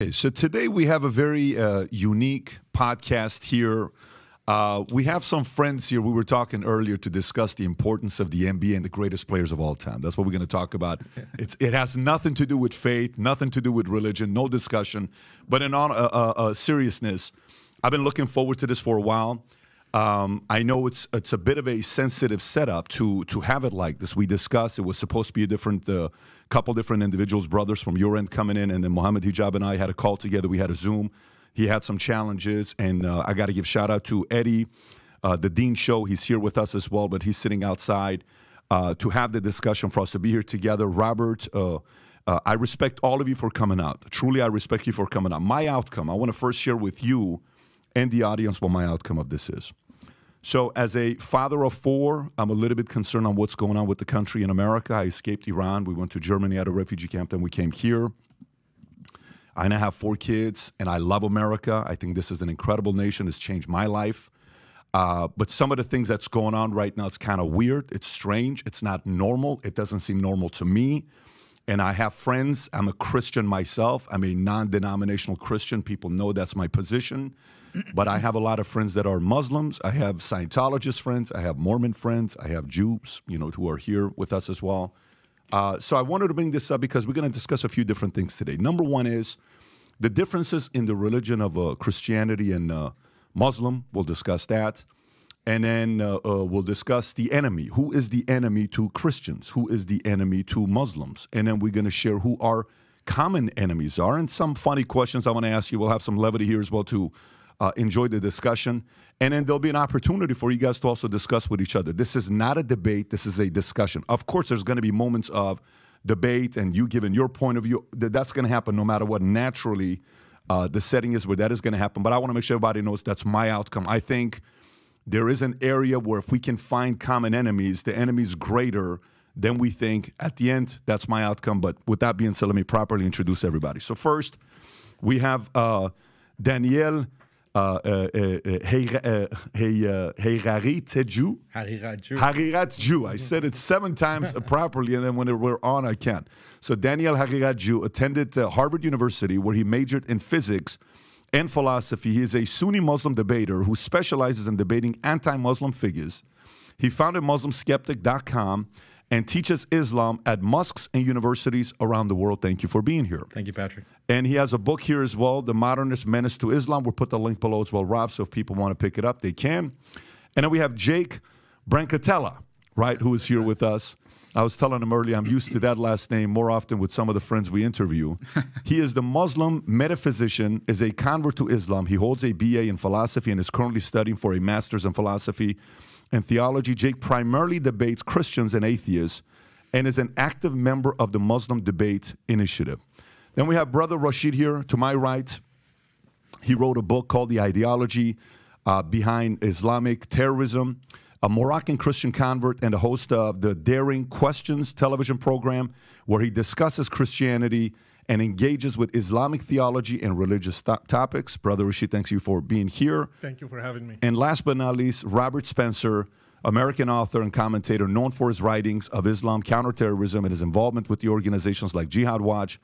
Okay, so today we have a very uh, unique podcast here. Uh, we have some friends here. We were talking earlier to discuss the importance of the NBA and the greatest players of all time. That's what we're going to talk about. it's, it has nothing to do with faith, nothing to do with religion, no discussion. But in all uh, uh, uh seriousness, I've been looking forward to this for a while. Um, I know it's it's a bit of a sensitive setup to to have it like this. We discussed it was supposed to be a different uh, couple different individuals, brothers from your end coming in, and then Mohammed Hijab and I had a call together. We had a Zoom. He had some challenges, and uh, I got to give shout out to Eddie, uh, the Dean Show. He's here with us as well, but he's sitting outside uh, to have the discussion for us to be here together. Robert. Uh, uh, I respect all of you for coming out. Truly, I respect you for coming out. My outcome, I want to first share with you and the audience what my outcome of this is. So, as a father of four, I'm a little bit concerned on what's going on with the country in America. I escaped Iran. We went to Germany at a refugee camp, then we came here. I now have four kids, and I love America. I think this is an incredible nation. It's changed my life. Uh, but some of the things that's going on right now, it's kind of weird. It's strange. It's not normal. It doesn't seem normal to me. And I have friends. I'm a Christian myself. I'm a non denominational Christian. People know that's my position but I have a lot of friends that are Muslims. I have Scientologist friends. I have Mormon friends. I have Jews, you know, who are here with us as well. Uh, so I wanted to bring this up because we're going to discuss a few different things today. Number one is the differences in the religion of uh, Christianity and uh, Muslim. We'll discuss that. And then uh, uh, we'll discuss the enemy. Who is the enemy to Christians? Who is the enemy to Muslims? And then we're going to share who our common enemies are and some funny questions I want to ask you. We'll have some levity here as well, too uh, enjoy the discussion. And then there'll be an opportunity for you guys to also discuss with each other. This is not a debate, this is a discussion. Of course, there's going to be moments of debate and you giving your point of view. That's going to happen no matter what. Naturally, uh, the setting is where that is going to happen. But I want to make sure everybody knows that's my outcome. I think there is an area where if we can find common enemies, the enemy's greater than we think at the end that's my outcome but with that being said let me properly introduce everybody so first we have uh, danielle uh, uh, uh, uh, hey, uh, hey, uh, hey, Hariraju. Jew. I said it seven times properly, and then when we're on, I can. not So Daniel Jew attended uh, Harvard University, where he majored in physics and philosophy. He is a Sunni Muslim debater who specializes in debating anti-Muslim figures. He founded MuslimSkeptic.com and teaches Islam at mosques and universities around the world. Thank you for being here. Thank you, Patrick. And he has a book here as well, The Modernist Menace to Islam. We'll put the link below as well, Rob, so if people want to pick it up, they can. And then we have Jake Brancatella, right, who is here with us. I was telling him earlier, I'm used to that last name more often with some of the friends we interview. he is the Muslim metaphysician, is a convert to Islam. He holds a BA in philosophy and is currently studying for a master's in philosophy in theology, Jake primarily debates Christians and atheists and is an active member of the Muslim Debate Initiative. Then we have Brother Rashid here to my right. He wrote a book called The Ideology uh, Behind Islamic Terrorism, a Moroccan Christian convert and a host of the Daring Questions television program, where he discusses Christianity and engages with Islamic theology and religious topics. Brother Rashid, thanks you for being here. Thank you for having me. And last but not least, Robert Spencer, American author and commentator known for his writings of Islam, counterterrorism, and his involvement with the organizations like Jihad Watch,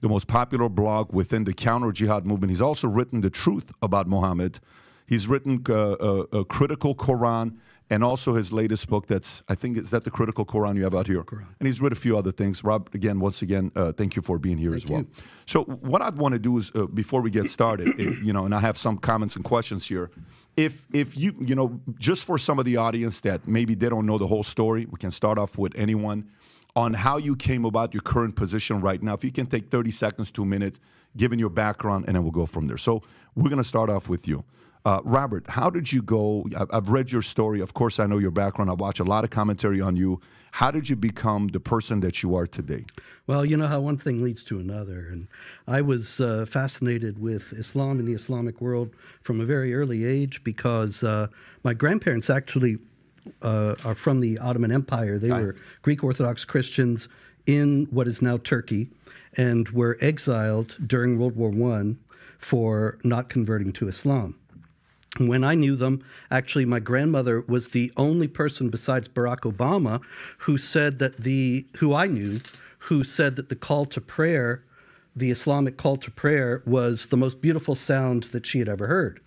the most popular blog within the counter jihad movement. He's also written The Truth About Muhammad. He's written uh, uh, a critical Quran and also his latest book that's i think is that the critical quran you have out here quran. and he's read a few other things rob again once again uh, thank you for being here thank as well you. so what i'd want to do is uh, before we get started eh, you know and i have some comments and questions here if if you you know just for some of the audience that maybe they don't know the whole story we can start off with anyone on how you came about your current position right now if you can take 30 seconds to a minute given your background and then we'll go from there so we're going to start off with you uh, Robert, how did you go? I've read your story. Of course, I know your background. I watch a lot of commentary on you. How did you become the person that you are today? Well, you know how one thing leads to another. And I was uh, fascinated with Islam and the Islamic world from a very early age because uh, my grandparents actually uh, are from the Ottoman Empire. They I... were Greek Orthodox Christians in what is now Turkey and were exiled during World War I for not converting to Islam when I knew them, actually, my grandmother was the only person besides Barack Obama who said that the, who I knew, who said that the call to prayer, the Islamic call to prayer, was the most beautiful sound that she had ever heard.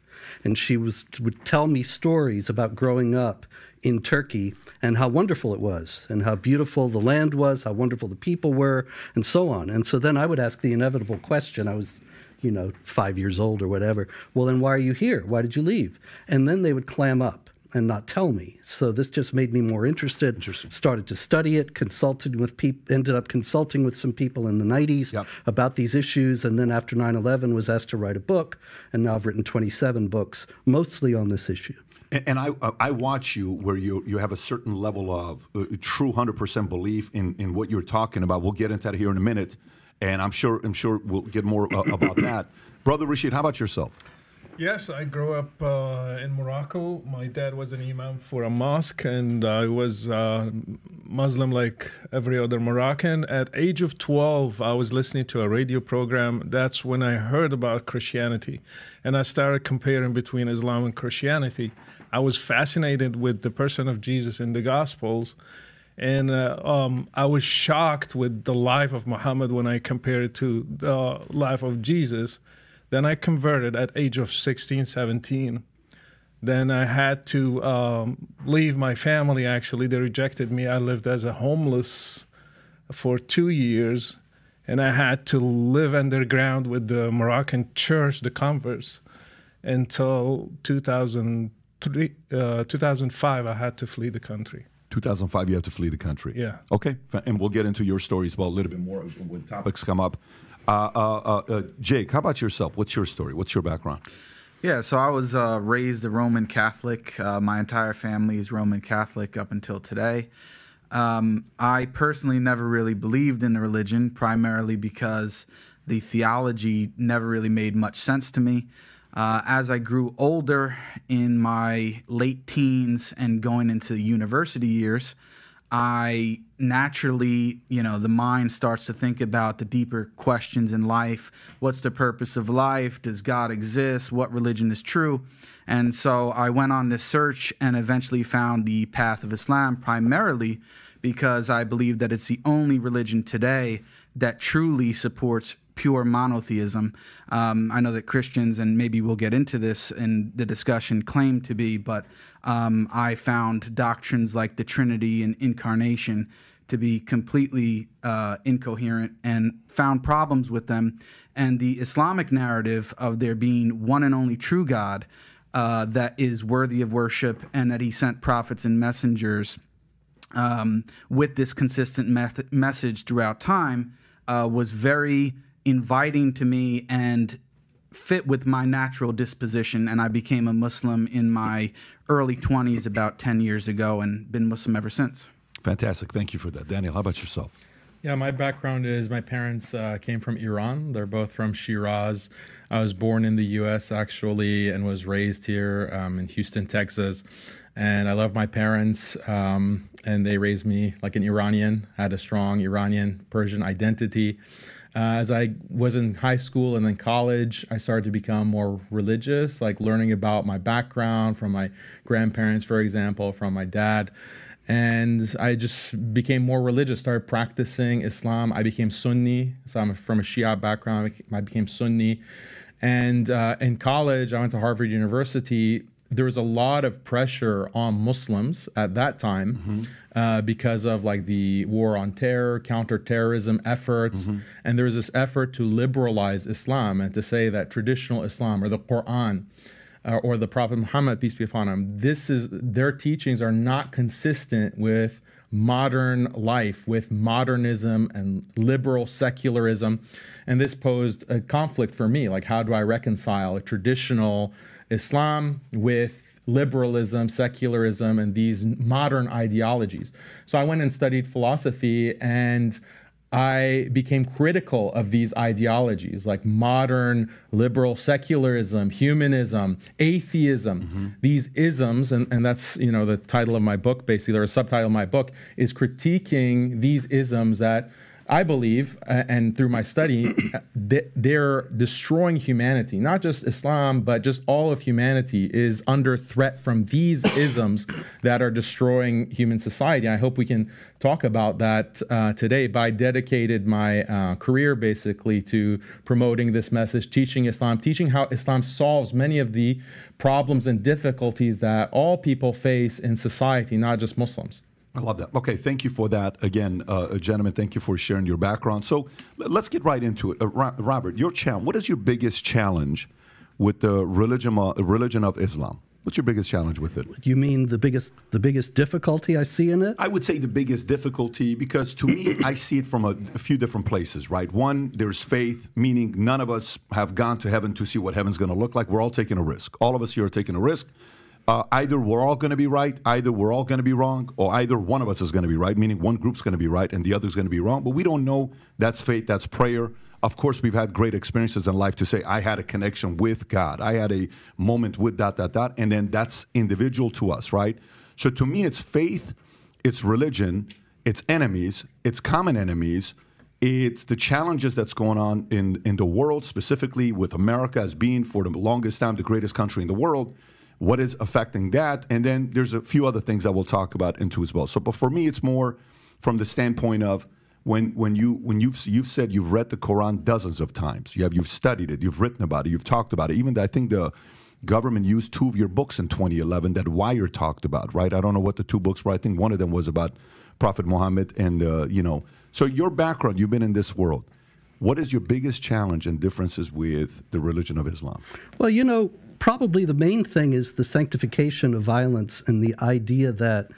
And she was, would tell me stories about growing up in Turkey and how wonderful it was, and how beautiful the land was, how wonderful the people were, and so on. And so then I would ask the inevitable question. I was you know, five years old or whatever. Well, then why are you here? Why did you leave? And then they would clam up and not tell me. So this just made me more interested. Interesting. Started to study it, consulted with people, ended up consulting with some people in the 90s yep. about these issues. And then after 9 11, was asked to write a book. And now I've written 27 books, mostly on this issue. And, I, uh, I watch you where you, you have a certain level of uh, true 100% belief in, in what you're talking about. We'll get into that here in a minute and I'm sure I'm sure we'll get more uh, about that. Brother Rashid, how about yourself? Yes, I grew up uh, in Morocco. My dad was an imam for a mosque, and I was uh, Muslim like every other Moroccan. At age of 12, I was listening to a radio program. That's when I heard about Christianity, and I started comparing between Islam and Christianity. I was fascinated with the person of Jesus in the Gospels and uh, um, I was shocked with the life of Muhammad when I compared it to the life of Jesus. Then I converted at age of 16, 17. Then I had to um, leave my family. Actually, they rejected me. I lived as a homeless for two years, and I had to live underground with the Moroccan church, the Converse, until 2003, uh, 2005. I had to flee the country. 2005, you have to flee the country. Yeah. Okay. And we'll get into your story as well a little bit more when topics come up. Uh, uh, uh, uh, Jake, how about yourself? What's your story? What's your background? Yeah, so I was uh, raised a Roman Catholic. Uh, my entire family is Roman Catholic up until today. Um, I personally never really believed in the religion, primarily because the theology never really made much sense to me. Uh, as I grew older in my late teens and going into university years, I naturally, you know, the mind starts to think about the deeper questions in life. What's the purpose of life? Does God exist? What religion is true? And so I went on this search and eventually found the path of Islam primarily because I believe that it's the only religion today that truly supports pure monotheism. Um, I know that Christians, and maybe we'll get into this in the discussion, claim to be, but um, I found doctrines like the Trinity and incarnation to be completely uh, incoherent and found problems with them. And the Islamic narrative of there being one and only true God uh, that is worthy of worship and that he sent prophets and messengers um, with this consistent message throughout time uh, was very inviting to me and fit with my natural disposition and I became a Muslim in my early 20s about 10 years ago and been Muslim ever since. Fantastic. Thank you for that. Daniel, how about yourself? Yeah, my background is my parents uh, came from Iran. They're both from Shiraz. I was born in the U.S. actually and was raised here um, in Houston, Texas. And I love my parents, um, and they raised me like an Iranian. had a strong Iranian Persian identity. Uh, as I was in high school and then college, I started to become more religious, like learning about my background from my grandparents, for example, from my dad. And I just became more religious, started practicing Islam. I became Sunni. So I'm from a Shia background. I became Sunni. And uh, in college, I went to Harvard University there was a lot of pressure on Muslims at that time mm-hmm. uh, because of like the war on terror, counterterrorism efforts, mm-hmm. and there was this effort to liberalize Islam and to say that traditional Islam or the Quran uh, or the Prophet Muhammad peace be upon him, this is their teachings are not consistent with modern life with modernism and liberal secularism. And this posed a conflict for me. Like, how do I reconcile a traditional Islam with liberalism, secularism, and these modern ideologies. So I went and studied philosophy and I became critical of these ideologies like modern liberal secularism, humanism, atheism, mm-hmm. these isms, and, and that's you know the title of my book basically, or a subtitle of my book is critiquing these isms that I believe, uh, and through my study, they're destroying humanity. Not just Islam, but just all of humanity is under threat from these isms that are destroying human society. I hope we can talk about that uh, today. But I dedicated my uh, career basically to promoting this message, teaching Islam, teaching how Islam solves many of the problems and difficulties that all people face in society, not just Muslims. I love that. Okay, thank you for that again, uh, gentlemen. Thank you for sharing your background. So let's get right into it. Uh, Robert, your challenge. What is your biggest challenge with the religion, uh, religion of Islam? What's your biggest challenge with it? You mean the biggest the biggest difficulty I see in it? I would say the biggest difficulty because to me I see it from a, a, few different places, right? One, there's faith, meaning none of us have gone to heaven to see what heaven's going to look like. We're all taking a risk. All of us here are taking a risk uh, either we're all going to be right, either we're all going to be wrong, or either one of us is going to be right, meaning one group's going to be right and the other's going to be wrong. But we don't know. That's faith, that's prayer. Of course, we've had great experiences in life to say, I had a connection with God, I had a moment with that, that, that." And then that's individual to us, right? So to me, it's faith, it's religion, it's enemies, it's common enemies. It's the challenges that's going on in, in the world, specifically with America as being for the longest time the greatest country in the world what is affecting that. And then there's a few other things that we'll talk about into as well. So, but for me, it's more from the standpoint of when when you when you've you've said you've read the Quran dozens of times, you have you've studied it, you've written about it, you've talked about it. Even I think the government used two of your books in 2011 that Wire talked about, right? I don't know what the two books were. I think one of them was about Prophet Muhammad, and uh, you know. So your background, you've been in this world. What is your biggest challenge and differences with the religion of Islam? Well, you know, probably the main thing is the sanctification of violence and the idea that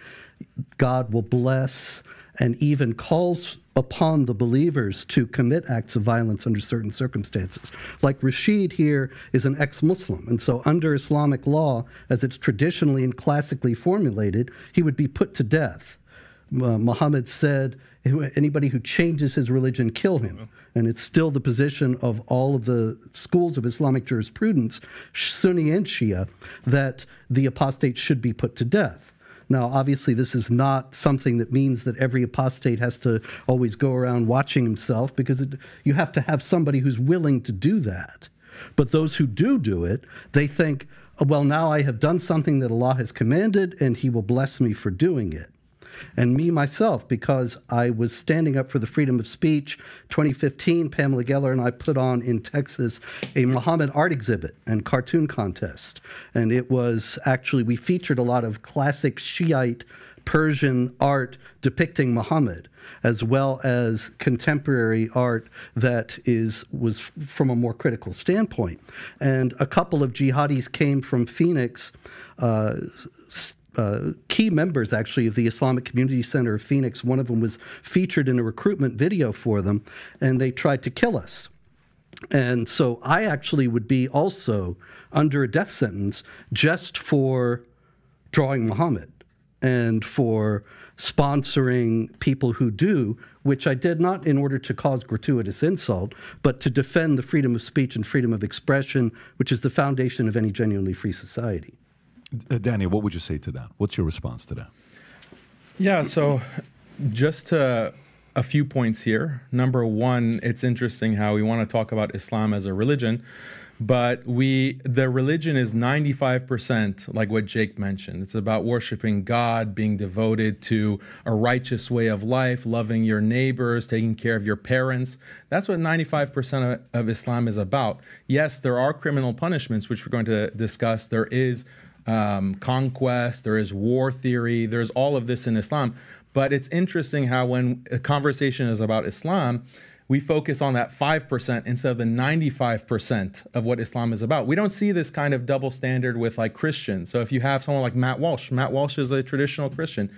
God will bless and even calls upon the believers to commit acts of violence under certain circumstances. Like Rashid here is an ex Muslim, and so under Islamic law, as it's traditionally and classically formulated, he would be put to death. Uh, Muhammad said, anybody who changes his religion, kill him. And it's still the position of all of the schools of Islamic jurisprudence, Sunni and Shia, that the apostate should be put to death. Now, obviously, this is not something that means that every apostate has to always go around watching himself because it, you have to have somebody who's willing to do that. But those who do do it, they think, well, now I have done something that Allah has commanded and He will bless me for doing it and me myself because I was standing up for the freedom of speech. 2015, Pamela Geller and I put on in Texas a Muhammad art exhibit and cartoon contest. And it was actually, we featured a lot of classic Shiite Persian art depicting Muhammad, as well as contemporary art that is was from a more critical standpoint. And a couple of jihadis came from Phoenix, uh, uh, key members, actually, of the Islamic Community Center of Phoenix. One of them was featured in a recruitment video for them, and they tried to kill us. And so I actually would be also under a death sentence just for drawing Muhammad and for sponsoring people who do, which I did not in order to cause gratuitous insult, but to defend the freedom of speech and freedom of expression, which is the foundation of any genuinely free society. Uh, Daniel, what would you say to that? What's your response to that? Yeah, so just uh, a few points here. Number one, it's interesting how we want to talk about Islam as a religion, but we the religion is 95% like what Jake mentioned. It's about worshiping God, being devoted to a righteous way of life, loving your neighbors, taking care of your parents. That's what 95% of, of Islam is about. Yes, there are criminal punishments, which we're going to discuss. There is um, conquest, there is war theory, there's all of this in Islam. But it's interesting how when a conversation is about Islam, we focus on that 5% instead of the 95% of what Islam is about. We don't see this kind of double standard with like Christians. So if you have someone like Matt Walsh, Matt Walsh is a traditional Christian.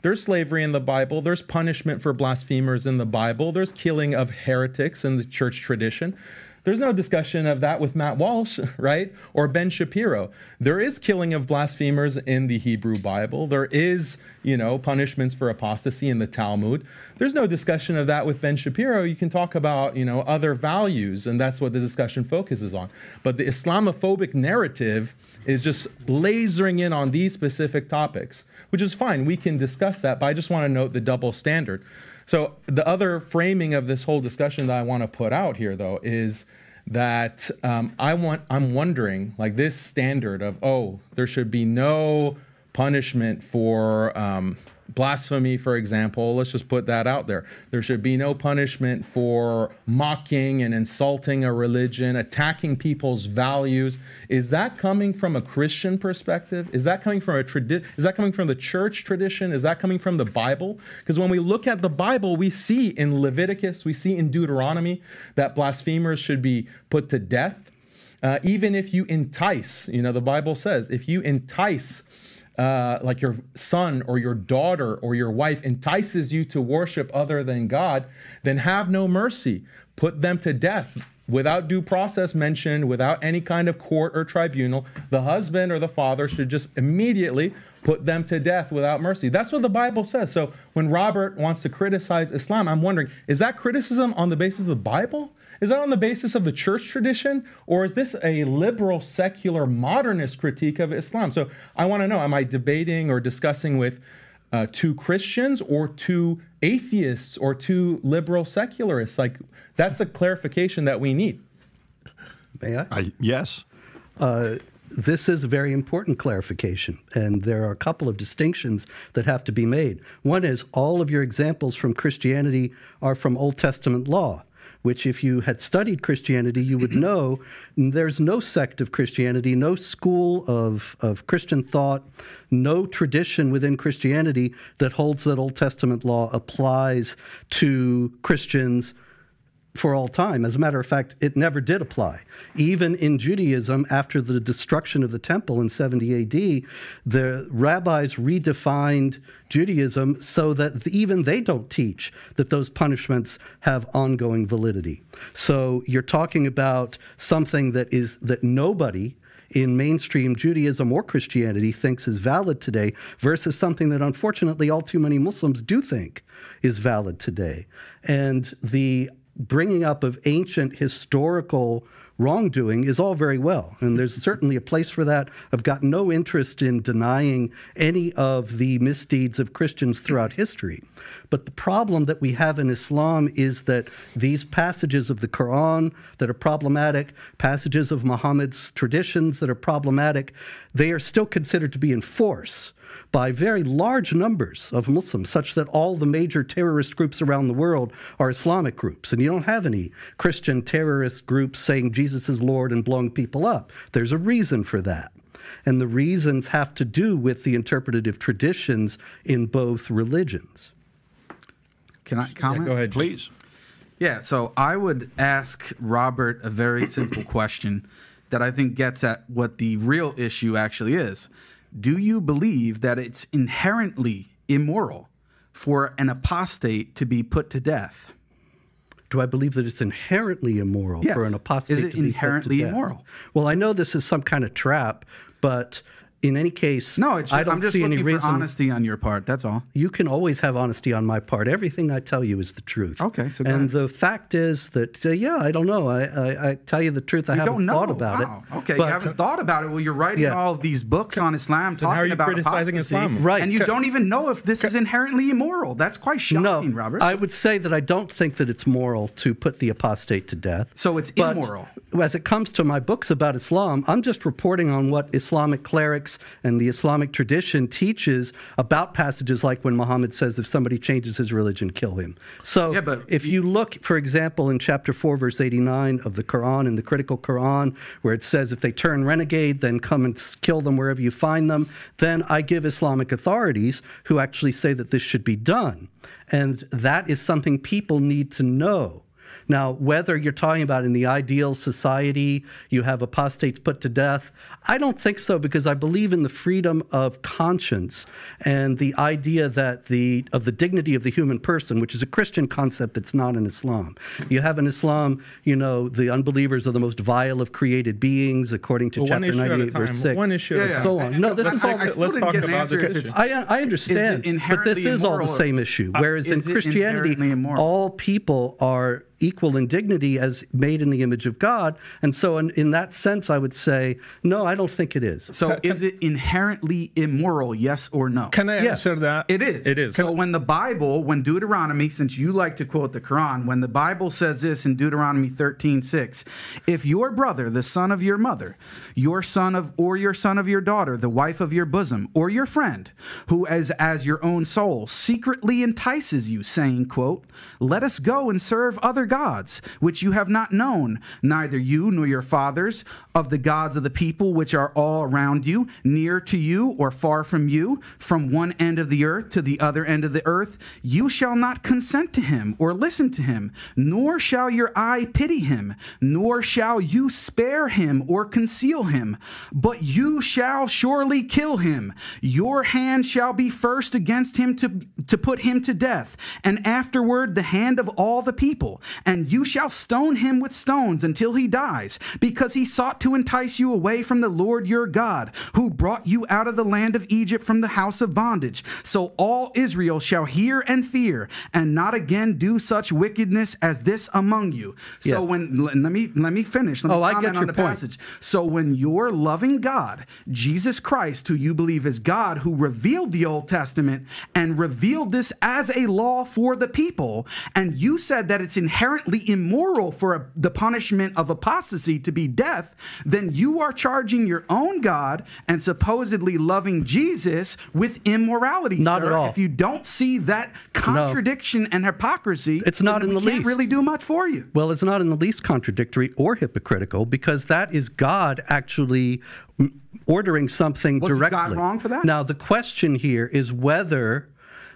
There's slavery in the Bible. There's punishment for blasphemers in the Bible. There's killing of heretics in the church tradition. There's no discussion of that with Matt Walsh, right? Or Ben Shapiro. There is killing of blasphemers in the Hebrew Bible. There is, you know, punishments for apostasy in the Talmud. There's no discussion of that with Ben Shapiro. You can talk about, you know, other values, and that's what the discussion focuses on. But the Islamophobic narrative is just lasering in on these specific topics, which is fine. We can discuss that, but I just want to note the double standard. So the other framing of this whole discussion that I want to put out here, though, is that um, I want I'm wondering like this standard of oh there should be no punishment for um, blasphemy, for example, let's just put that out there. There should be no punishment for mocking and insulting a religion, attacking people's values. Is that coming from a Christian perspective? Is that coming from a tradition? Is that coming from the church tradition? Is that coming from the Bible? Because when we look at the Bible, we see in Leviticus, we see in Deuteronomy that blasphemers should be put to death. Uh, even if you entice, you know, the Bible says, if you entice uh, like your son or your daughter or your wife entices you to worship other than God, then have no mercy. Put them to death without due process mentioned, without any kind of court or tribunal. The husband or the father should just immediately put them to death without mercy. That's what the Bible says. So when Robert wants to criticize Islam, I'm wondering, is that criticism on the basis of the Bible? Is that on the basis of the church tradition, or is this a liberal, secular, modernist critique of Islam? So I want to know: Am I debating or discussing with uh, two Christians, or two atheists, or two liberal secularists? Like that's a clarification that we need. May I? I yes. Uh, this is a very important clarification, and there are a couple of distinctions that have to be made. One is all of your examples from Christianity are from Old Testament law which, if you had studied Christianity, you would know there's no sect of Christianity, no school of, of Christian thought, no tradition within Christianity that holds that Old Testament law applies to Christians for all time. As a matter of fact, it never did apply. Even in Judaism, after the destruction of the temple in 70 AD, the rabbis redefined Judaism so that even they don't teach that those punishments have ongoing validity. So you're talking about something that is that nobody in mainstream Judaism or Christianity thinks is valid today versus something that unfortunately all too many Muslims do think is valid today. And the bringing up of ancient historical wrongdoing is all very well. And there's certainly a place for that. I've got no interest in denying any of the misdeeds of Christians throughout history. But the problem that we have in Islam is that these passages of the Quran that are problematic, passages of Muhammad's traditions that are problematic, they are still considered to be in force by very large numbers of Muslims, such that all the major terrorist groups around the world are Islamic groups. And you don't have any Christian terrorist groups saying Jesus is Lord and blowing people up. There's a reason for that. And the reasons have to do with the interpretative traditions in both religions. Can I comment? Yeah, go ahead, please. Yeah, so I would ask Robert a very simple question that I think gets at what the real issue actually is. Do you believe that it's inherently immoral for an apostate to be put to death? Do I believe that it's inherently immoral yes. for an apostate is it to be inherently immoral? Well, I know this is some kind of trap, but in any case, no, it's, I don't I'm just see looking any for reason. honesty on your part. That's all. You can always have honesty on my part. Everything I tell you is the truth. Okay, so and the fact is that uh, yeah, I don't know. I, I, I, tell you the truth. I you haven't thought about wow. it. Okay, but, you haven't uh, thought about it. Well, you're writing yeah. all these books on Islam, talking how are you about criticizing apostasy, Islam, right? And you don't even know if this is inherently immoral. That's quite shocking, no, Robert. I would say that I don't think that it's moral to put the apostate to death. So it's but immoral. As it comes to my books about Islam, I'm just reporting on what Islamic clerics and the Islamic tradition teaches about passages like when Muhammad says, if somebody changes his religion, kill him. So yeah, if you look, for example, in chapter 4, verse 89 of the Quran, in the critical Quran, where it says, if they turn renegade, then come and kill them wherever you find them, then I give Islamic authorities who actually say that this should be done. And that is something people need to know now, whether you're talking about in the ideal society, you have apostates put to death, I don't think so because I believe in the freedom of conscience and the idea that the of the dignity of the human person, which is a Christian concept that's not in Islam. You have in Islam, you know, the unbelievers are the most vile of created beings, according to well, chapter 98, verse 6. One issue yeah, yeah. So on. No, this let's, is all. I, I let's talk an about this. I, I understand, but this is all the same issue. Uh, Whereas in Christianity, all people are equal in dignity as made in the image of God. And so, in, in that sense, I would say, no, I don't think it is. So, is it inherently immoral, yes or no? Can I answer that? It is. It is. So, when the Bible, when Deuteronomy, since you like to quote the Quran, when the Bible says this in Deuteronomy 13 6, if your brother, the son of your mother, your son of, or your son of your daughter, the wife of your bosom, or your friend, who as, as your own soul secretly entices you, saying, quote, let us go and serve other gods, which you have not known, neither you nor your fathers, of the gods of the people which are all around you, near to you or far from you, from one end of the earth to the other end of the earth. You shall not consent to him or listen to him, nor shall your eye pity him, nor shall you spare him or conceal him, but you shall surely kill him. Your hand shall be first against him to, to put him to death, and afterward the hand of all the people, and you shall stone him with stones until he dies, because he sought to entice you away from the Lord your God, who brought you out of the land of Egypt from the house of bondage. So all Israel shall hear and fear, and not again do such wickedness as this among you. So yes. when let me let me finish. Let me oh, I get your point. Passage. So when your loving God, Jesus Christ, who you believe is God, who revealed the Old Testament and revealed this as a law for the people, and you said that it's inherent inherently immoral for a, the punishment of apostasy to be death, then you are charging your own God and supposedly loving Jesus with immorality. Not sir. at all. If you don't see that contradiction no. and hypocrisy, it's not in the least. Can't really do much for you. Well, it's not in the least contradictory or hypocritical because that is God actually ordering something Was directly. Was God wrong for that? Now the question here is whether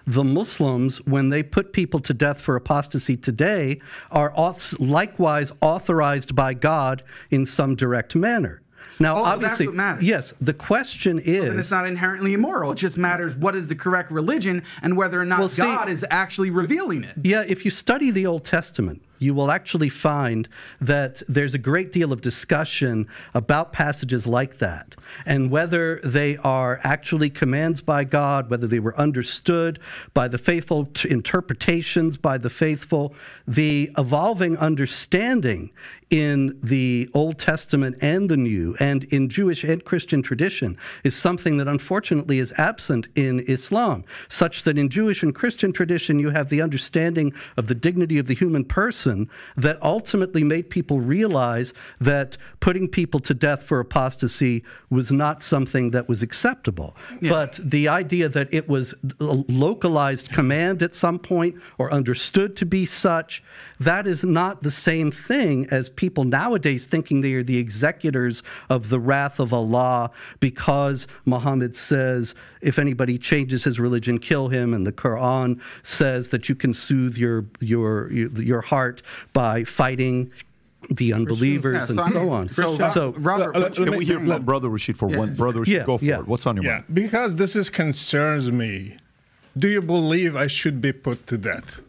the Muslims, when they put people to death for apostasy today, are likewise authorized by God in some direct manner. Now, oh, obviously, yes. The question is, well, it's not inherently immoral. It just matters what is the correct religion and whether or not well, God is actually revealing it. Yeah, if you study the Old Testament, you will actually find that there's a great deal of discussion about passages like that and whether they are actually commands by God, whether they were understood by the faithful, t- interpretations by the faithful. The evolving understanding in the Old Testament and the New, and in Jewish and Christian tradition, is something that unfortunately is absent in Islam, such that in Jewish and Christian tradition, you have the understanding of the dignity of the human person that ultimately made people realize that putting people to death for apostasy was not something that was acceptable. Yeah. But the idea that it was a localized command at some point or understood to be such that is not the same thing as people nowadays thinking they are the executors of the wrath of Allah because Muhammad says, if anybody changes his religion, kill him. And the Quran says that you can soothe your, your, your heart by fighting the unbelievers yeah, and so on. So, so, Robert, uh, can we hear from Brother Rashid for yeah. one? Brother Rashid, yeah, go for it. What's on your mind? Because this is concerns me. Do you believe I should be put to death?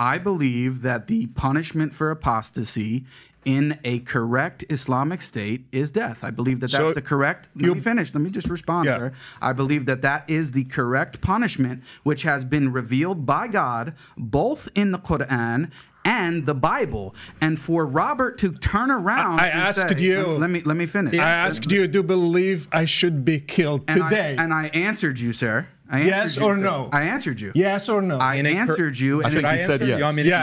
I believe that the punishment for apostasy in a correct Islamic state is death. I believe that that's so the correct. Let me finish. Let me just respond, yeah. sir. I believe that that is the correct punishment, which has been revealed by God both in the Quran and the Bible. And for Robert to turn around, I, I asked say, you. Let, me let me finish. I asked you. Do you believe I should be killed and today? I, and I answered you, sir. I yes or you, no? I answered you. Yes or no? I answered you. I think said yes.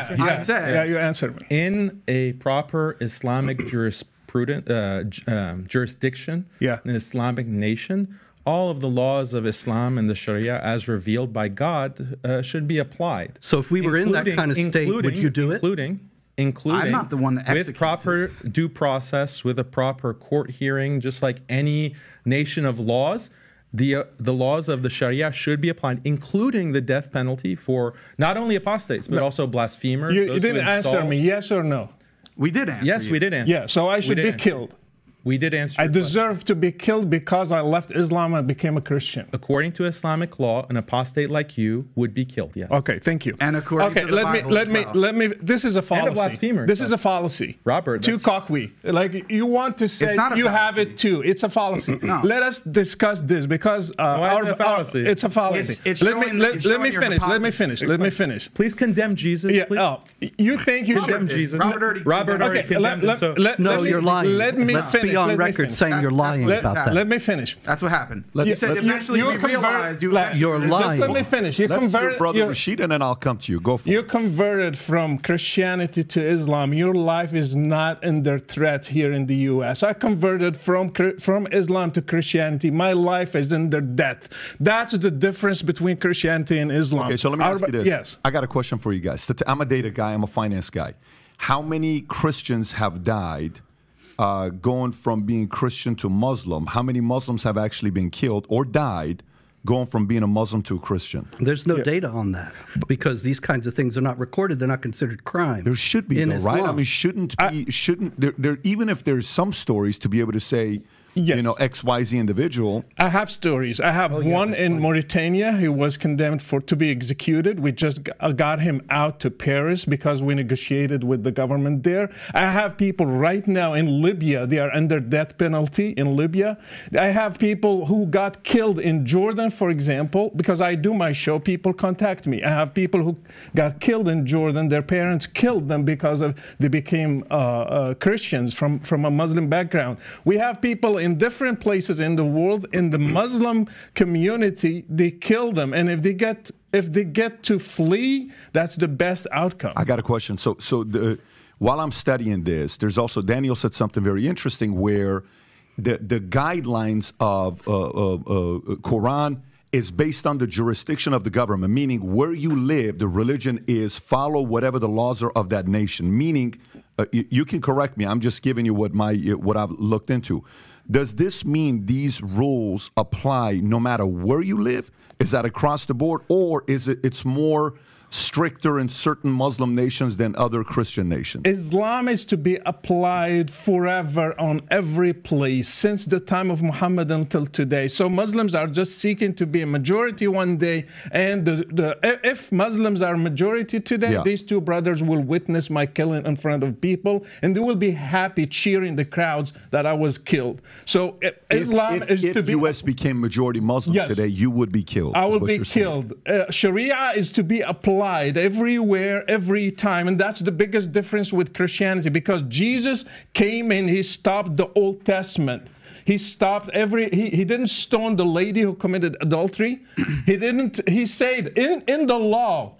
yeah, Yeah, said. Yeah, you answered me. In a proper Islamic jurisprudence, uh, um, jurisdiction, yeah. an Islamic nation, all of the laws of Islam and the Sharia as revealed by God uh, should be applied. So if we were in that kind of state, would you do including, it? including I'm not the one that with proper it. due process, with a proper court hearing, just like any nation of laws the uh, the laws of the Sharia should be applied, including the death penalty for not only apostates but no. also blasphemers. You, you didn't answer me, yes or no. We did answer. Yes, you. we did answer. Yeah, so I should be answer. killed. We did answer. I deserve question. to be killed because I left Islam and became a Christian. According to Islamic law, an apostate like you would be killed. Yes. Okay. Thank you. And according okay, to the let Bible me let well. me let me. This is a fallacy. And a blasphemer. This is a fallacy, Robert. Too cocky. Like you want to say you fallacy. have it too. It's a fallacy. no. Let us discuss this because uh, our, it a fallacy? Our, it's a fallacy. It's, it's let showing, me let, let me finish. Let me finish. Explain. Let me finish. Please condemn Jesus. Yeah. Please. Oh, you think you condemn Jesus? Robert already. Robert already condemned no, you're lying. Let me finish be on let record saying that's, you're lying about happened. that. Let me finish. That's what happened. Let, you said eventually you, you realized you let, you're lying. Just let me finish. You let converted, brother Rashid, and then I'll come to you. Go for it. You converted from Christianity to Islam. Your life is not under threat here in the U.S. I converted from from Islam to Christianity. My life is under death. That's the difference between Christianity and Islam. Okay, so let me Our, ask you this. Yes, I got a question for you guys. I'm a data guy. I'm a finance guy. How many Christians have died? uh, going from being Christian to Muslim, how many Muslims have actually been killed or died going from being a Muslim to a Christian? There's no yeah. data on that because these kinds of things are not recorded. They're not considered crime. There should be, though, right? I mean, shouldn't be, I, shouldn't there, there? Even if there's some stories to be able to say yes. you know, XYZ individual. I have stories. I have oh, yeah, one in funny. Mauritania who was condemned for to be executed. We just uh, got him out to Paris because we negotiated with the government there. I have people right now in Libya, they are under death penalty in Libya. I have people who got killed in Jordan, for example, because I do my show, people contact me. I have people who got killed in Jordan, their parents killed them because of they became uh, uh, Christians from, from a Muslim background. We have people in in different places in the world, in the Muslim community, they kill them. And if they get if they get to flee, that's the best outcome. I got a question. So so the, while I'm studying this, there's also Daniel said something very interesting where the the guidelines of uh, uh, uh, Quran is based on the jurisdiction of the government, meaning where you live, the religion is follow whatever the laws are of that nation. Meaning, uh, you, you, can correct me. I'm just giving you what my uh, what I've looked into. Does this mean these rules apply no matter where you live? Is that across the board, or is it it's more stricter in certain Muslim nations than other Christian nations. Islam is to be applied forever on every place since the time of Muhammad until today. So Muslims are just seeking to be a majority one day, and the, the, if Muslims are majority today, yeah. these two brothers will witness my killing in front of people, and they will be happy cheering the crowds that I was killed. So if, Islam if, is if to be. If U.S. became majority Muslim yes, today, you would be killed. I would be killed. Uh, Sharia is to be applied applied everywhere, every time. And that's the biggest difference with Christianity because Jesus came and he stopped the Old Testament. He stopped every, he, he didn't stone the lady who committed adultery. he didn't, he said, in, in the law,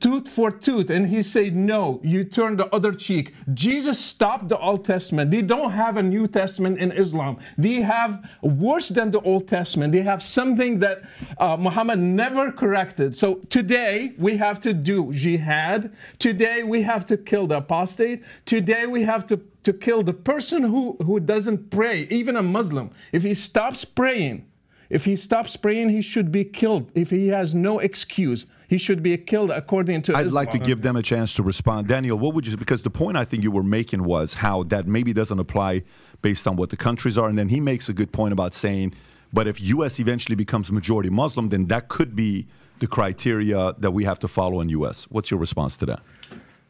tooth for tooth. And he said, No, you turn the other cheek. Jesus stopped the Old Testament. They don't have a New Testament in Islam. They have worse than the Old Testament. They have something that uh, Muhammad never corrected. So today we have to do jihad. Today we have to kill the apostate. Today we have to, to kill the person who, who doesn't pray, even a Muslim. If he stops praying, if he stops praying, he should be killed. If he has no excuse, he should be killed according to. I'd Islam. like to give them a chance to respond, Daniel. What would you? Because the point I think you were making was how that maybe doesn't apply based on what the countries are, and then he makes a good point about saying, but if U.S. eventually becomes majority Muslim, then that could be the criteria that we have to follow in U.S. What's your response to that?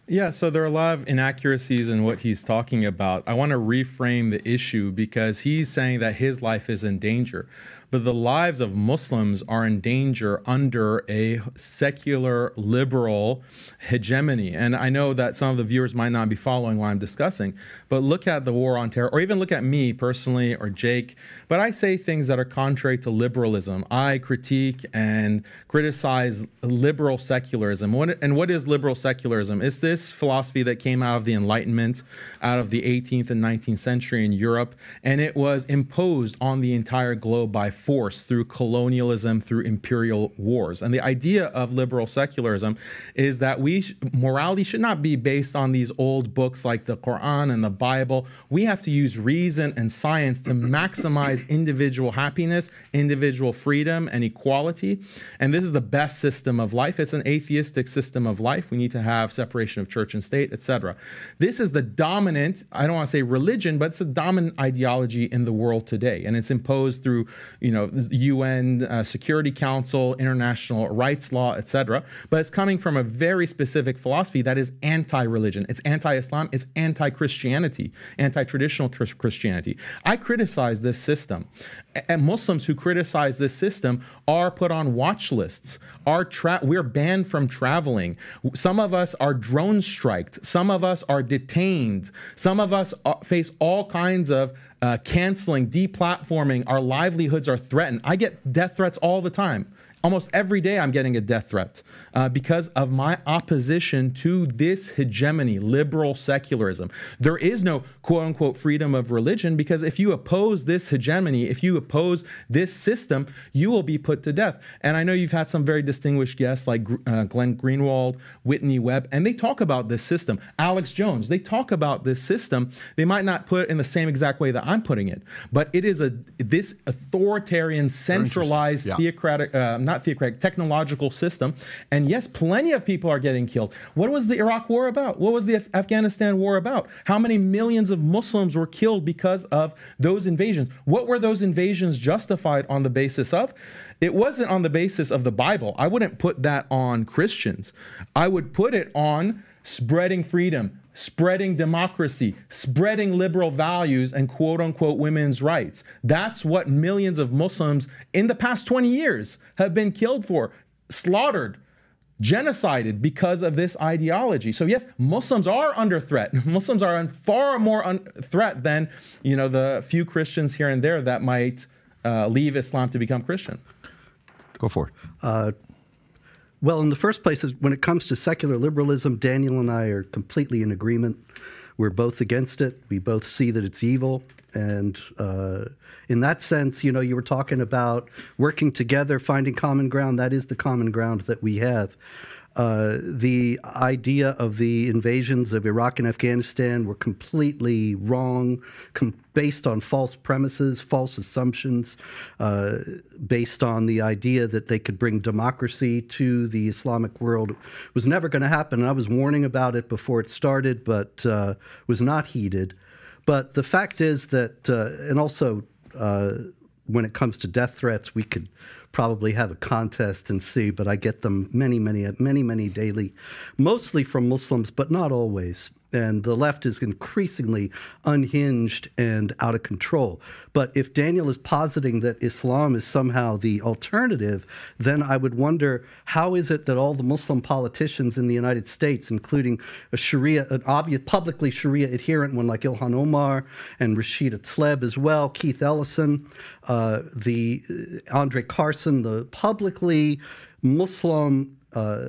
Yeah, so there are a lot of inaccuracies in what he's talking about. I want to reframe the issue because he's saying that his life is in danger but the lives of Muslims are in danger under a secular liberal hegemony. And I know that some of the viewers might not be following what I'm discussing, but look at the war on terror, or even look at me personally or Jake. But I say things that are contrary to liberalism. I critique and criticize liberal secularism. What, and what is liberal secularism? It's this philosophy that came out of the Enlightenment, out of the 18th and 19th century in Europe, and it was imposed on the entire globe by force through colonialism, through imperial wars. And the idea of liberal secularism is that we sh morality should not be based on these old books like the Quran and the Bible. We have to use reason and science to maximize individual happiness, individual freedom, and equality. And this is the best system of life. It's an atheistic system of life. We need to have separation of church and state, etc. This is the dominant, I don't want to say religion, but it's the dominant ideology in the world today. And it's imposed through you know, UN uh, Security Council, international rights law, etc. But it's coming from a very specific philosophy that is anti-religion. It's anti-Islam. It's anti-Christianity, anti-traditional Christianity. I criticize this system and Muslims who criticize this system are put on watch lists. Are tra- we're banned from traveling. Some of us are drone striked. Some of us are detained. Some of us are, uh, face all kinds of uh, canceling, deplatforming. Our livelihoods are threatened. I get death threats all the time. Almost every day, I'm getting a death threat uh, because of my opposition to this hegemony, liberal secularism. There is no quote unquote freedom of religion because if you oppose this hegemony, if you oppose this system, you will be put to death. And I know you've had some very distinguished guests like uh, Glenn Greenwald, Whitney Webb, and they talk about this system. Alex Jones, they talk about this system. They might not put it in the same exact way that I'm putting it, but it is a this authoritarian, centralized, yeah. theocratic, uh, not theocratic, technological system. And yes, plenty of people are getting killed. What was the Iraq War about? What was the Af Afghanistan War about? How many millions of Muslims were killed because of those invasions. What were those invasions justified on the basis of? It wasn't on the basis of the Bible. I wouldn't put that on Christians. I would put it on spreading freedom, spreading democracy, spreading liberal values, and quote unquote women's rights. That's what millions of Muslims in the past 20 years have been killed for, slaughtered genocided because of this ideology. So yes, Muslims are under threat. Muslims are far more un- threat than you know the few Christians here and there that might uh, leave Islam to become Christian. Go for it. Uh, well, in the first place, when it comes to secular liberalism, Daniel and I are completely in agreement. We're both against it. We both see that it's evil, and uh, in that sense, you know, you were talking about working together, finding common ground. That is the common ground that we have. Uh, the idea of the invasions of Iraq and Afghanistan were completely wrong, com- based on false premises, false assumptions, uh, based on the idea that they could bring democracy to the Islamic world. It was never going to happen. I was warning about it before it started, but uh, was not heeded. But the fact is that, uh, and also when it comes to death threats, we could probably have a contest and see, but I get them many, many, many, many daily, mostly from Muslims, but not always and the left is increasingly unhinged and out of control. But if Daniel is positing that Islam is somehow the alternative, then I would wonder how is it that all the Muslim politicians in the United States, including a Sharia, an obvious publicly Sharia adherent one like Ilhan Omar and Rashida Tlaib as well, Keith Ellison, uh, the uh, Andre Carson, the publicly Muslim uh,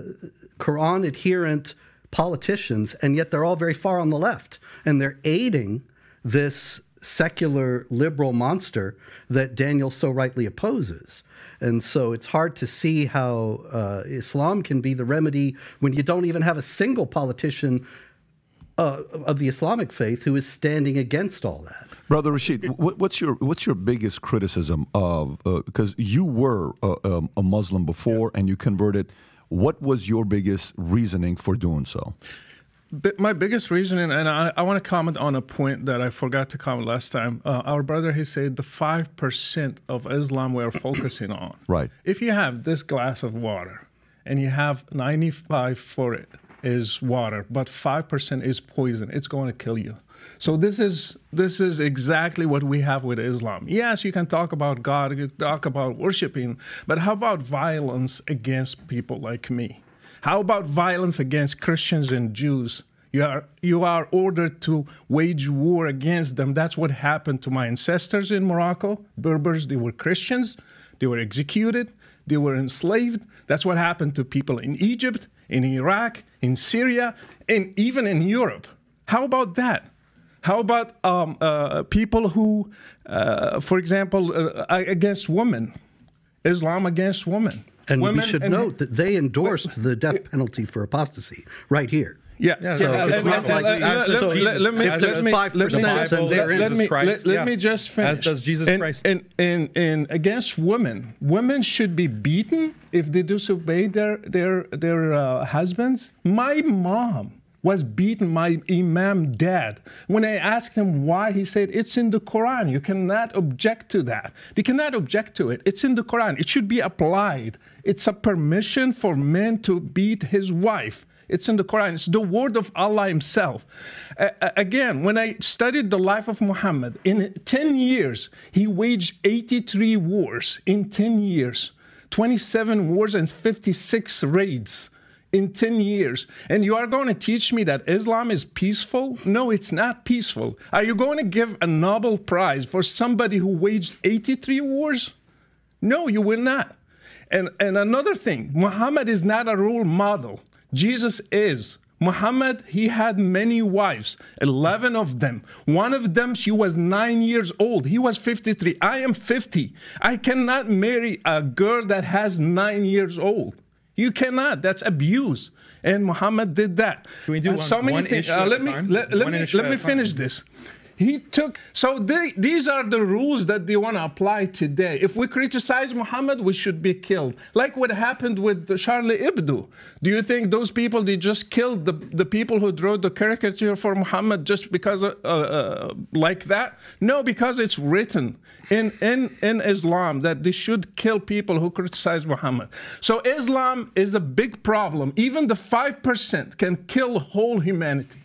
Quran adherent politicians, and yet they're all very far on the left, and they're aiding this secular liberal monster that Daniel so rightly opposes. And so it's hard to see how uh, Islam can be the remedy when you don't even have a single politician uh, of the Islamic faith who is standing against all that. Brother Rashid, what's your what's your biggest criticism of because uh, you were a, a Muslim before yeah. and you converted what was your biggest reasoning for doing so? my biggest reasoning, and I, I want to comment on a point that I forgot to comment last time. Uh, our brother, he said the 5% of Islam we're focusing on. Right. If you have this glass of water and you have 95 for it is water, but 5% is poison, it's going to kill you. So this is this is exactly what we have with Islam. Yes, you can talk about God, you talk about worshiping, but how about violence against people like me? How about violence against Christians and Jews? You are you are ordered to wage war against them. That's what happened to my ancestors in Morocco. Berbers, they were Christians, they were executed, they were enslaved. That's what happened to people in Egypt, in Iraq, in Syria, and even in Europe. How about that? How about um, uh, people who, uh, for example, uh, against women, Islam against women? And women, we should and note that they endorsed the death penalty for apostasy right here. Yeah. let, me let me let me let me me just finish. As does Jesus and, Christ. And, and and against women, women should be beaten if they disobey their their their uh, husbands. My mom was beaten my imam dead. When I asked him why, he said, It's in the Quran. You cannot object to that. They cannot object to it. It's in the Quran. It should be applied. It's a permission for men to beat his wife. It's in the Quran. It's the word of Allah Himself. Uh, again, when I studied the life of Muhammad, in 10 years, he waged 83 wars in 10 years, 27 wars and 56 raids in 10 years and you are going to teach me that Islam is peaceful? No, it's not peaceful. Are you going to give a Nobel Prize for somebody who waged 83 wars? No, you will not. And, and another thing, Muhammad is not a role model. Jesus is. Muhammad, he had many wives, 11 of them. One of them, she was nine years old. He was 53. I am 50. I cannot marry a girl that has nine years old. You cannot. That's abuse. And Muhammad did that. Can we do one, so many things? Uh, let me let, let me let me finish this. He took. So they, these are the rules that they want to apply today. If we criticize Muhammad, we should be killed. Like what happened with Charlie Hebdo. Do you think those people, they just killed the, the people who drew the caricature for Muhammad just because of, uh, uh, like that? No, because it's written in, in, in Islam that they should kill people who criticize Muhammad. So Islam is a big problem. Even the 5% can kill whole humanity.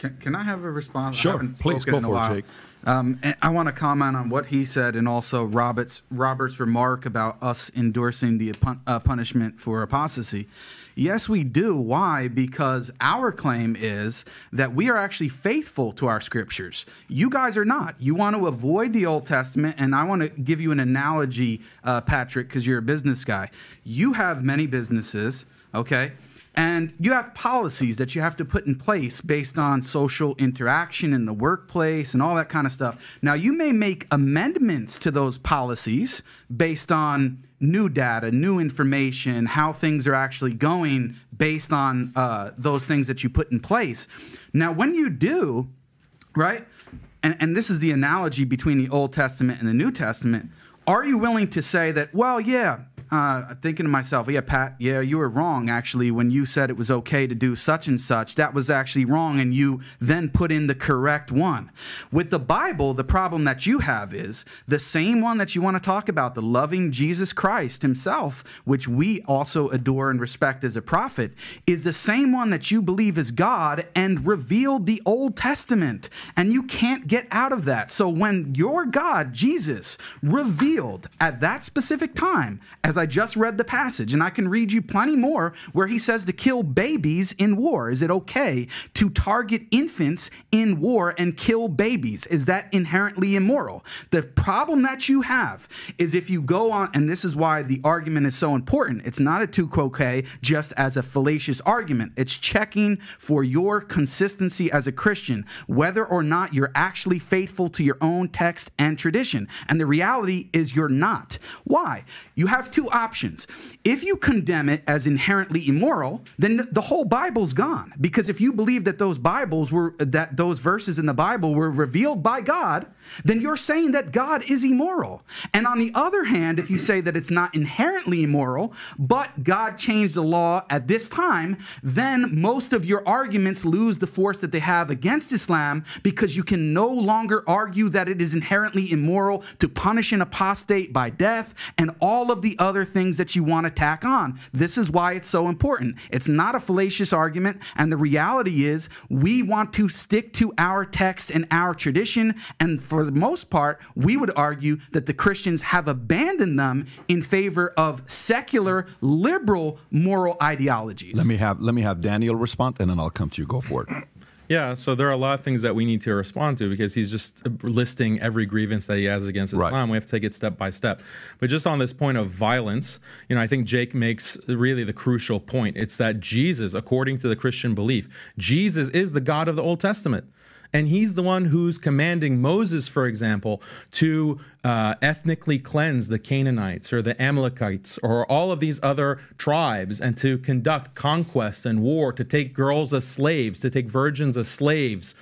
Can, can I have a response? Sure, please go for it, Jake. Um, I want to comment on what he said and also Robert's Robert's remark about us endorsing the pun- uh, punishment for apostasy. Yes, we do. Why? Because our claim is that we are actually faithful to our scriptures. You guys are not. You want to avoid the Old Testament, and I want to give you an analogy, uh, Patrick, because you're a business guy. You have many businesses, okay? And you have policies that you have to put in place based on social interaction in the workplace and all that kind of stuff. Now, you may make amendments to those policies based on new data, new information, how things are actually going based on uh, those things that you put in place. Now, when you do, right, and, and this is the analogy between the Old Testament and the New Testament, are you willing to say that, well, yeah, uh, thinking to myself, yeah, Pat, yeah, you were wrong actually when you said it was okay to do such and such. That was actually wrong, and you then put in the correct one. With the Bible, the problem that you have is the same one that you want to talk about the loving Jesus Christ himself, which we also adore and respect as a prophet, is the same one that you believe is God and revealed the Old Testament. And you can't get out of that. So when your God, Jesus, revealed at that specific time, as I just read the passage, and I can read you plenty more where he says to kill babies in war. Is it okay to target infants in war and kill babies? Is that inherently immoral? The problem that you have is if you go on, and this is why the argument is so important. It's not a tu quoque just as a fallacious argument. It's checking for your consistency as a Christian, whether or not you're actually faithful to your own text and tradition. And the reality is you're not. Why? You have two options. If you condemn it as inherently immoral, then the whole Bible's gone. Because if you believe that those Bibles were that those verses in the Bible were revealed by God, then you're saying that God is immoral. And on the other hand, if you say that it's not inherently immoral, but God changed the law at this time, then most of your arguments lose the force that they have against Islam because you can no longer argue that it is inherently immoral to punish an apostate by death and all of the other things that you want to tack on. This is why it's so important. It's not a fallacious argument. And the reality is, we want to stick to our text and our tradition. And for for the most part, we would argue that the Christians have abandoned them in favor of secular liberal moral ideologies. Let me have let me have Daniel respond, and then I'll come to you. Go for it. Yeah, so there are a lot of things that we need to respond to because he's just listing every grievance that he has against Islam. Right. We have to take it step by step. But just on this point of violence, you know, I think Jake makes really the crucial point. It's that Jesus, according to the Christian belief, Jesus is the God of the Old Testament. And he's the one who's commanding Moses, for example, to uh, ethnically cleanse the Canaanites or the Amalekites or all of these other tribes and to conduct conquests and war, to take girls as slaves, to take virgins as slaves.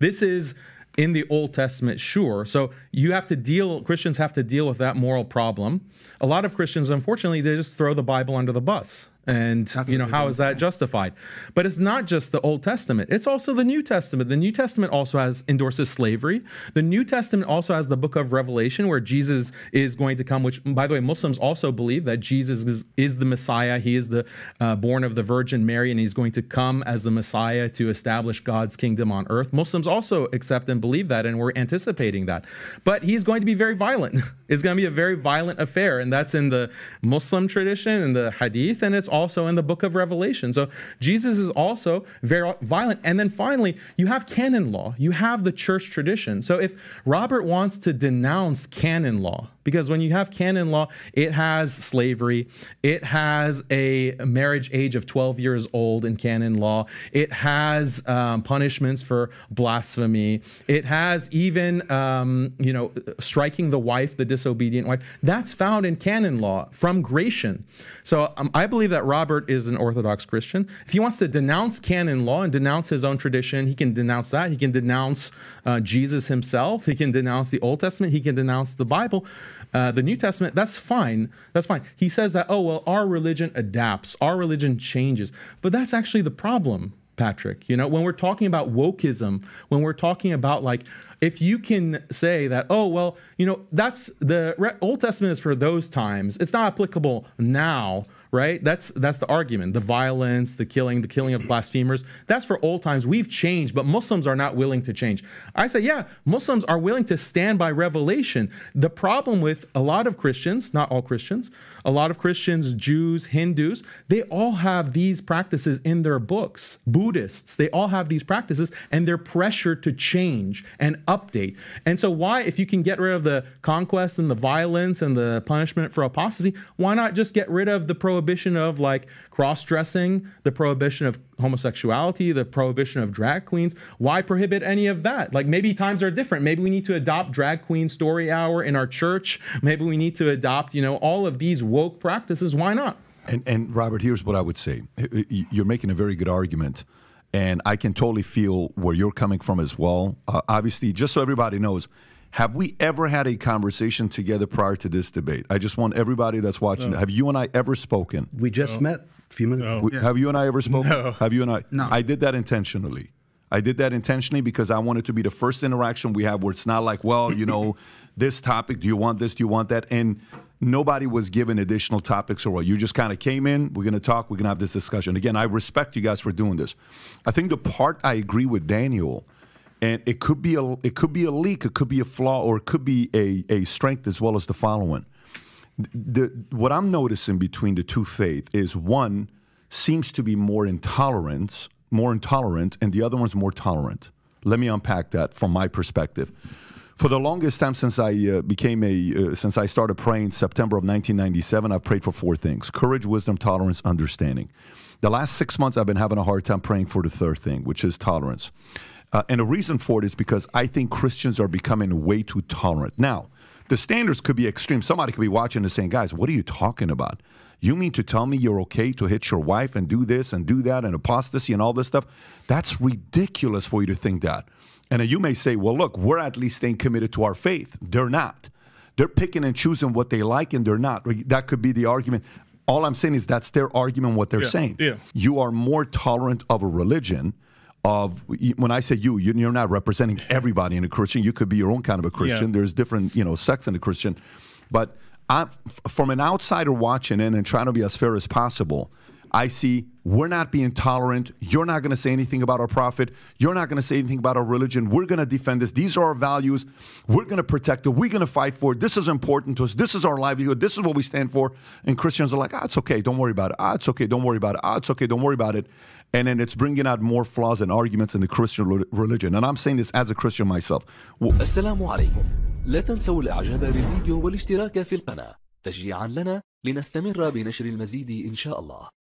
This is in the Old Testament, sure. So you have to deal, Christians have to deal with that moral problem. A lot of Christians, unfortunately, they just throw the Bible under the bus. And That's you know how is that justified? But it's not just the Old Testament; it's also the New Testament. The New Testament also has endorses slavery. The New Testament also has the Book of Revelation, where Jesus is going to come. Which, by the way, Muslims also believe that Jesus is, is the Messiah. He is the uh, born of the Virgin Mary, and he's going to come as the Messiah to establish God's kingdom on earth. Muslims also accept and believe that, and we're anticipating that. But he's going to be very violent. it's going to be a very violent affair, and that's in the Muslim tradition and the Hadith, and it's also in the book of Revelation. So Jesus is also very violent. And then finally, you have canon law, you have the church tradition. So if Robert wants to denounce canon law, because when you have canon law, it has slavery, it has a marriage age of 12 years old in canon law, it has um, punishments for blasphemy, it has even um, you know striking the wife, the disobedient wife. That's found in canon law from Gratian. So um, I believe that Robert is an Orthodox Christian. If he wants to denounce canon law and denounce his own tradition, he can denounce that. He can denounce uh, Jesus himself. He can denounce the Old Testament. He can denounce the Bible. Uh, the New Testament, that's fine. That's fine. He says that, oh, well, our religion adapts, our religion changes. But that's actually the problem, Patrick. You know, when we're talking about wokeism, when we're talking about like, if you can say that, oh, well, you know, that's the Old Testament is for those times, it's not applicable now right? That's that's the argument. The violence, the killing, the killing of blasphemers. That's for old times. We've changed, but Muslims are not willing to change. I say, yeah, Muslims are willing to stand by revelation. The problem with a lot of Christians, not all Christians, a lot of Christians, Jews, Hindus, they all have these practices in their books. Buddhists, they all have these practices and they're pressured to change and update. And so why if you can get rid of the conquest and the violence and the punishment for apostasy, why not just get rid of the prohibition prohibition of like cross dressing, the prohibition of homosexuality, the prohibition of drag queens. Why prohibit any of that? Like maybe times are different. Maybe we need to adopt drag queen story hour in our church. Maybe we need to adopt, you know, all of these woke practices. Why not? And, and Robert, here's what I would say. You're making a very good argument and I can totally feel where you're coming from as well. Uh, obviously, just so everybody knows, have we ever had a conversation together prior to this debate? I just want everybody that's watching. No. Have you and I ever spoken? We just no. met a few minutes. No. We, yeah. Have you and I ever spoken? No. Have you and I? No. I did that intentionally. I did that intentionally because I wanted to be the first interaction we have where it's not like, well, you know, this topic. Do you want this? Do you want that? And nobody was given additional topics or what. You just kind of came in, we're going to talk, we're going to have this discussion. Again, I respect you guys for doing this. I think the part I agree with Daniel and it could be a it could be a leak, it could be a flaw, or it could be a a strength as well as the following. The, what I'm noticing between the two faiths is one seems to be more intolerant, more intolerant, and the other one's more tolerant. Let me unpack that from my perspective. For the longest time since I uh, became a, uh, since I started praying September of 1997, I've prayed for four things courage, wisdom, tolerance, understanding. The last six months, I've been having a hard time praying for the third thing, which is tolerance. Uh, and the reason for it is because I think Christians are becoming way too tolerant. Now, the standards could be extreme. Somebody could be watching and saying, guys, what are you talking about? You mean to tell me you're okay to hit your wife and do this and do that and apostasy and all this stuff? That's ridiculous for you to think that. And you may say, well, look, we're at least staying committed to our faith. They're not. They're picking and choosing what they like and they're not. That could be the argument. All I'm saying is that's their argument, what they're yeah, saying. Yeah. You are more tolerant of a religion of when I say you, you're not representing everybody in a Christian. You could be your own kind of a Christian. Yeah. There's different, you know, sects in a Christian. But I, from an outsider watching in and trying to be as fair as possible, I see we're not being tolerant. You're not going to say anything about our prophet. You're not going to say anything about our religion. We're going to defend this. These are our values. We're going to protect it. We're going to fight for it. This is important to us. This is our livelihood. This is what we stand for. And Christians are like, ah, it's okay. Don't worry about it. Ah, it's okay. Don't worry about it. Ah, it's okay. Don't worry about it and then it's bringing out more flaws and arguments in the Christian religion. And I'm saying this as a Christian myself. السلام عليكم. لا تنسوا الإعجاب بالفيديو والاشتراك في القناة تشجيعا لنا لنستمر بنشر المزيد إن شاء الله.